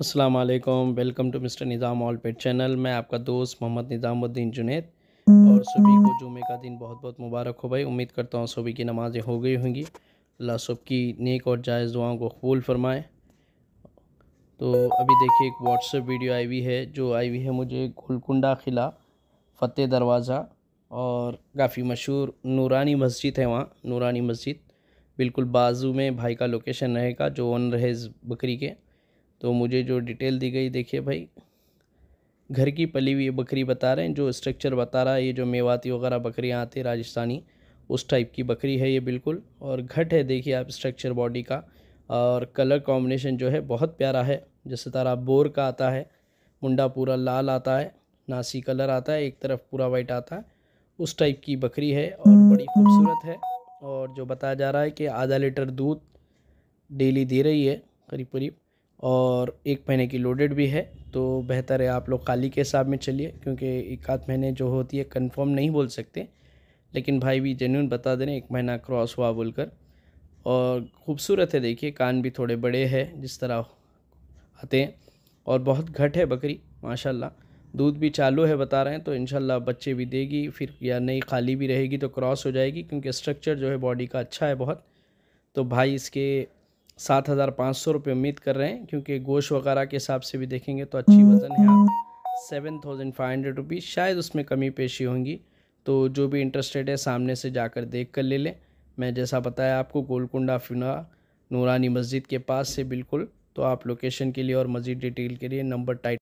अस्सलाम वालेकुम welcome to mister Nizam all pet channel मैं आपका दोस्त मोहम्मद निज़ामुद्दीन जुनेद और सभी को जुमे का दिन बहुत बहुत मुबारक हो भाई उम्मीद करता हूँ सभी की नमाज़ें हो गई होंगी अल्लाह सब की नेक और जायज़ दुआओं को कबूल फरमाए तो अभी देखिए एक व्हाट्सएप वीडियो आई हुई है जो आई हुई है मुझे गोलकुंडा किला फ़तेह दरवाज़ा और काफ़ी मशहूर नूरानी मस्जिद है वहाँ नूरानी मस्जिद बिल्कुल बाजू में भाई का लोकेशन रहेगा जो ओनर है इस बकरी के तो मुझे जो डिटेल दी गई देखिए भाई घर की पली हुई बकरी बता रहे हैं जो स्ट्रक्चर बता रहा है ये जो मेवाती वगैरह बकरियाँ आती है राजस्थानी उस टाइप की बकरी है ये बिल्कुल और घट है देखिए आप स्ट्रक्चर बॉडी का और कलर कॉम्बिनेशन जो है बहुत प्यारा है जैसे तारा बोर का आता है मुंडा पूरा लाल आता है नासी कलर आता है एक तरफ पूरा वाइट आता है उस टाइप की बकरी है और बड़ी खूबसूरत है और जो बताया जा रहा है कि आधा लीटर दूध डेली दे रही है करीब करीब और एक महीने की लोडेड भी है तो बेहतर है आप लोग खाली के हिसाब में चलिए क्योंकि एक आध महीने जो होती है कंफर्म नहीं बोल सकते लेकिन भाई भी जेन्यून बता दे रहे एक महीना क्रॉस हुआ बोलकर और ख़ूबसूरत है देखिए कान भी थोड़े बड़े हैं जिस तरह आते हैं और बहुत घट है बकरी माशाल्लाह दूध भी चालू है बता रहे हैं तो इन बच्चे भी देगी फिर या नहीं खाली भी रहेगी तो क्रॉस हो जाएगी क्योंकि स्ट्रक्चर जो है बॉडी का अच्छा है बहुत तो भाई इसके सात हज़ार पाँच सौ रुपये उम्मीद कर रहे हैं क्योंकि गोश वगैरह के हिसाब से भी देखेंगे तो अच्छी वज़न है आप seven thousand five hundred rupees शायद उसमें कमी पेशी होंगी तो जो भी इंटरेस्टेड है सामने से जाकर देख कर ले लें मैं जैसा बताया आपको गोलकुंडा फिना नूरानी मस्जिद के पास से बिल्कुल तो आप लोकेशन के लिए और मज़ीद डिटेल के लिए नंबर टाइट